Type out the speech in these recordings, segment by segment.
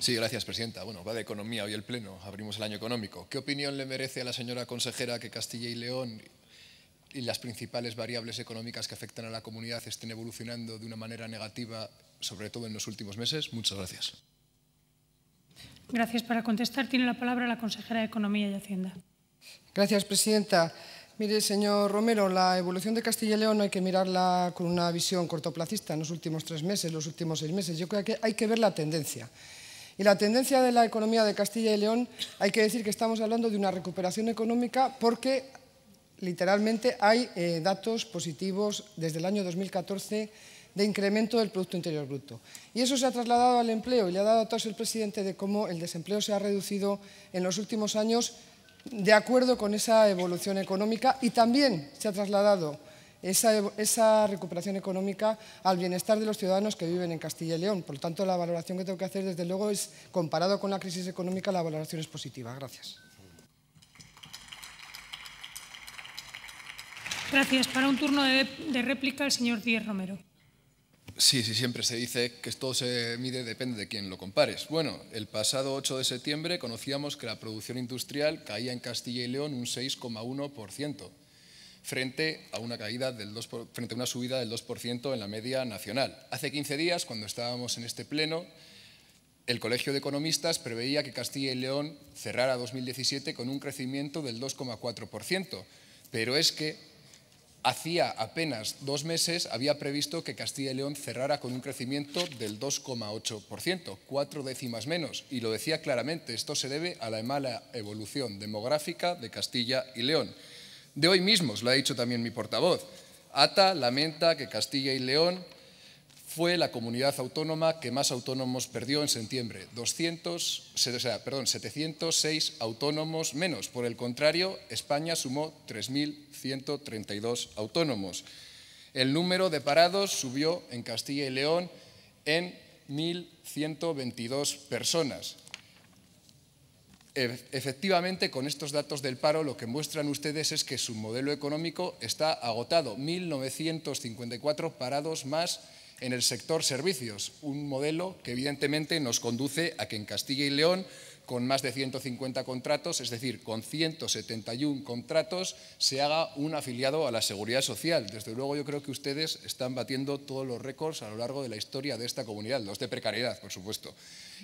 Sí, gracias, presidenta. Bueno, va de economía hoy el Pleno, abrimos el año económico. ¿Qué opinión le merece a la señora consejera que Castilla y León y las principales variables económicas que afectan a la comunidad estén evolucionando de una manera negativa, sobre todo en los últimos meses? Muchas gracias. Gracias. Para contestar tiene la palabra la consejera de Economía y Hacienda. Gracias, presidenta. Mire, señor Romero, la evolución de Castilla y León hay que mirarla con una visión cortoplacista en los últimos tres meses, los últimos seis meses. Yo creo que hay que ver la tendencia. Y la tendencia de la economía de Castilla y León, hay que decir que estamos hablando de una recuperación económica porque literalmente hay eh, datos positivos desde el año 2014 de incremento del Producto Interior Bruto. Y eso se ha trasladado al empleo y le ha dado todos el presidente de cómo el desempleo se ha reducido en los últimos años de acuerdo con esa evolución económica y también se ha trasladado esa, recuperación económica al bienestar de los ciudadanos que viven en Castilla y León. Por lo tanto, la valoración que tengo que hacer, desde luego, es, comparado con la crisis económica, la valoración es positiva. Gracias. Gracias. Para un turno de, réplica, el señor Díez Romero. Sí, sí, siempre se dice que esto se mide, depende de quién lo compares. Bueno, el pasado 8 de septiembre conocíamos que la producción industrial caía en Castilla y León un 6,1% frente a una caída del 2 frente a una subida del 2% en la media nacional. Hace 15 días, cuando estábamos en este pleno, el Colegio de Economistas preveía que Castilla y León cerrara 2017 con un crecimiento del 2,4%, pero es que hacía apenas dos meses había previsto que Castilla y León cerrara con un crecimiento del 2,8%, cuatro décimas menos, y lo decía claramente, esto se debe a la mala evolución demográfica de Castilla y León de hoy mismos, lo ha dicho también mi portavoz. ATA lamenta que Castilla y León fue la comunidad autónoma que más autónomos perdió en septiembre, 200, 706 autónomos menos. Por el contrario, España sumó 3.132 autónomos. El número de parados subió en Castilla y León en 1.122 personas. Efectivamente, con estos datos del paro lo que muestran ustedes es que su modelo económico está agotado. 1.954 parados más en el sector servicios, un modelo que evidentemente nos conduce a que en Castilla y León con más de 150 contratos, es decir, con 171 contratos, se haga un afiliado a la Seguridad Social. Desde luego yo creo que ustedes están batiendo todos los récords a lo largo de la historia de esta comunidad, los de precariedad, por supuesto,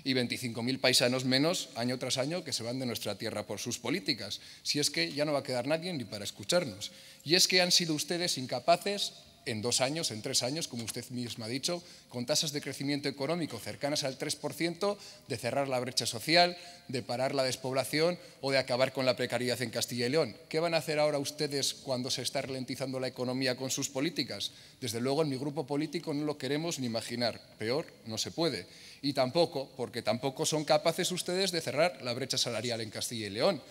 y 25.000 paisanos menos año tras año que se van de nuestra tierra por sus políticas. Si es que ya no va a quedar nadie ni para escucharnos. Y es que han sido ustedes incapaces en dos años, en tres años, como usted misma ha dicho, con tasas de crecimiento económico cercanas al 3%, de cerrar la brecha social, de parar la despoblación o de acabar con la precariedad en Castilla y León. ¿Qué van a hacer ahora ustedes cuando se está ralentizando la economía con sus políticas? Desde luego, en mi grupo político no lo queremos ni imaginar. Peor, no se puede. Y tampoco, porque tampoco son capaces ustedes de cerrar la brecha salarial en Castilla y León.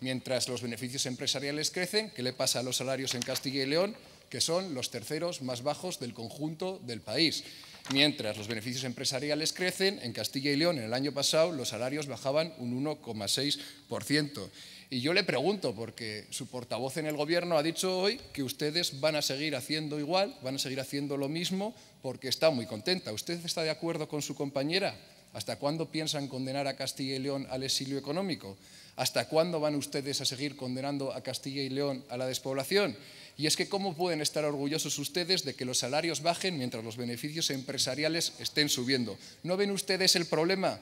Mientras los beneficios empresariales crecen, ¿qué le pasa a los salarios en Castilla y León? que son los terceros más bajos del conjunto del país. Mientras los beneficios empresariales crecen, en Castilla y León en el año pasado los salarios bajaban un 1,6%. Y yo le pregunto, porque su portavoz en el Gobierno ha dicho hoy que ustedes van a seguir haciendo igual, van a seguir haciendo lo mismo, porque está muy contenta. ¿Usted está de acuerdo con su compañera? ¿Hasta cuándo piensan condenar a Castilla y León al exilio económico? ¿Hasta cuándo van ustedes a seguir condenando a Castilla y León a la despoblación? Y es que cómo pueden estar orgullosos ustedes de que los salarios bajen mientras los beneficios empresariales estén subiendo. ¿No ven ustedes el problema?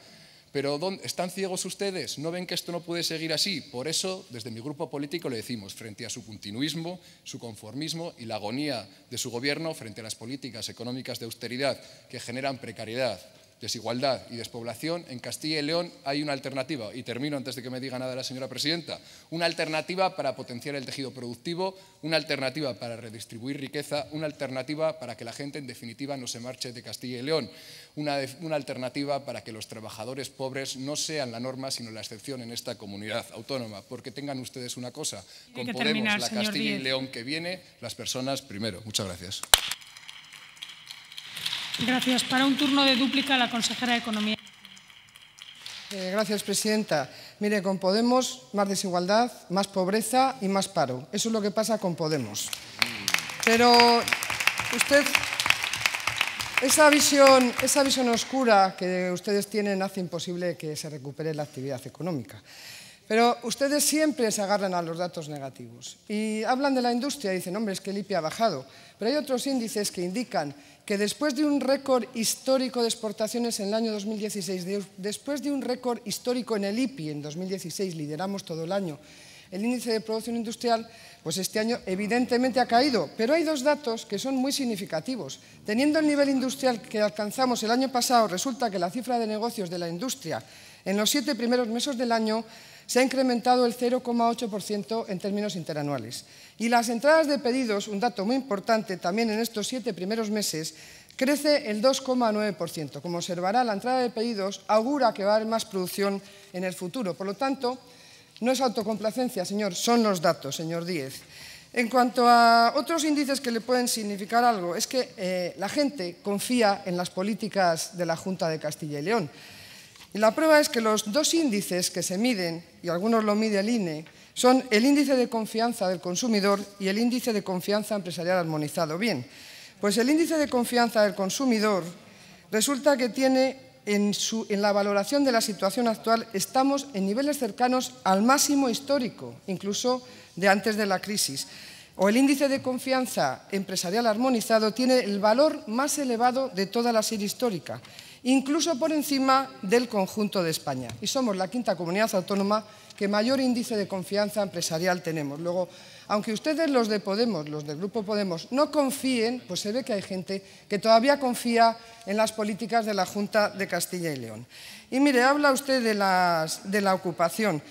Pero ¿dónde? ¿están ciegos ustedes? ¿No ven que esto no puede seguir así? Por eso, desde mi grupo político le decimos, frente a su continuismo, su conformismo y la agonía de su gobierno frente a las políticas económicas de austeridad que generan precariedad, desigualdad y despoblación, en Castilla y León hay una alternativa, y termino antes de que me diga nada la señora presidenta, una alternativa para potenciar el tejido productivo, una alternativa para redistribuir riqueza, una alternativa para que la gente en definitiva no se marche de Castilla y León, una, alternativa para que los trabajadores pobres no sean la norma sino la excepción en esta comunidad autónoma, porque tengan ustedes una cosa, con Podemos, la Castilla y León que viene, las personas primero. Muchas gracias. Gracias. Para un turno de dúplica, la consejera de Economía. Eh, gracias, presidenta. Mire, con Podemos, más desigualdad, más pobreza y más paro. Eso es lo que pasa con Podemos. Pero usted, esa visión, esa visión oscura que ustedes tienen hace imposible que se recupere la actividad económica. Pero ustedes siempre se agarran a los datos negativos y hablan de la industria y dicen, hombre, es que el IPI ha bajado. Pero hay otros índices que indican que después de un récord histórico de exportaciones en el año 2016, después de un récord histórico en el IPI en 2016, lideramos todo el año, el índice de producción industrial, pues este año evidentemente ha caído. Pero hay dos datos que son muy significativos. Teniendo el nivel industrial que alcanzamos el año pasado, resulta que la cifra de negocios de la industria en los siete primeros meses del año se ha incrementado el 0,8% en términos interanuales. Y las entradas de pedidos, un dato muy importante también en estos siete primeros meses, crece el 2,9%. Como observará, la entrada de pedidos augura que va a haber más producción en el futuro. Por lo tanto, no es autocomplacencia, señor, son los datos, señor Díez. En cuanto a otros índices que le pueden significar algo, es que eh, la gente confía en las políticas de la Junta de Castilla y León. Y la prueba es que los dos índices que se miden, y algunos lo mide el INE, son el índice de confianza del consumidor y el índice de confianza empresarial armonizado. Bien, pues el índice de confianza del consumidor resulta que tiene en, en la valoración de la situación actual estamos en niveles cercanos al máximo histórico, incluso de antes de la crisis. O el índice de confianza empresarial armonizado tiene el valor más elevado de toda la serie histórica incluso por encima del conjunto de España. Y somos la quinta comunidad autónoma que mayor índice de confianza empresarial tenemos. Luego, aunque ustedes los de Podemos, los del Grupo Podemos, no confíen, pues se ve que hay gente que todavía confía en las políticas de la Junta de Castilla y León. Y mire, habla usted de, la ocupación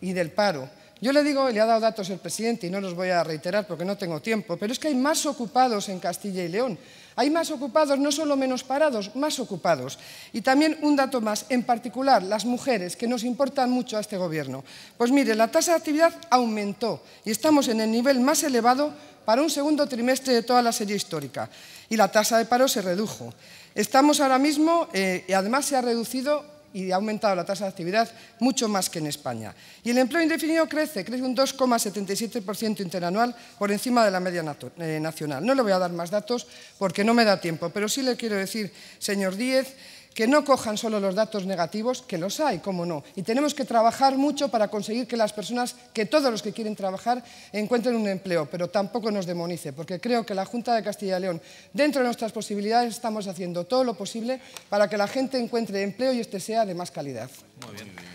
y del paro. Yo le digo, le ha dado datos el presidente y no los voy a reiterar porque no tengo tiempo, pero es que hay más ocupados en Castilla y León. Hay más ocupados, no solo menos parados, más ocupados. Y también un dato más, en particular las mujeres, que nos importan mucho a este gobierno. Pues mire, la tasa de actividad aumentó y estamos en el nivel más elevado para un segundo trimestre de toda la serie histórica. Y la tasa de paro se redujo. Estamos ahora mismo, eh, y además se ha reducido y ha aumentado la tasa de actividad mucho más que en España. Y el empleo indefinido crece, crece un 2,77% interanual por encima de la media eh, nacional. No le voy a dar más datos porque no me da tiempo, pero sí le quiero decir, señor Díez, que no cojan solo los datos negativos, que los hay, cómo no. Y tenemos que trabajar mucho para conseguir que las personas, que todos los que quieren trabajar, encuentren un empleo, pero tampoco nos demonice, porque creo que la Junta de Castilla y León, dentro de nuestras posibilidades, estamos haciendo todo lo posible para que la gente encuentre empleo y este sea de más calidad. Muy bien.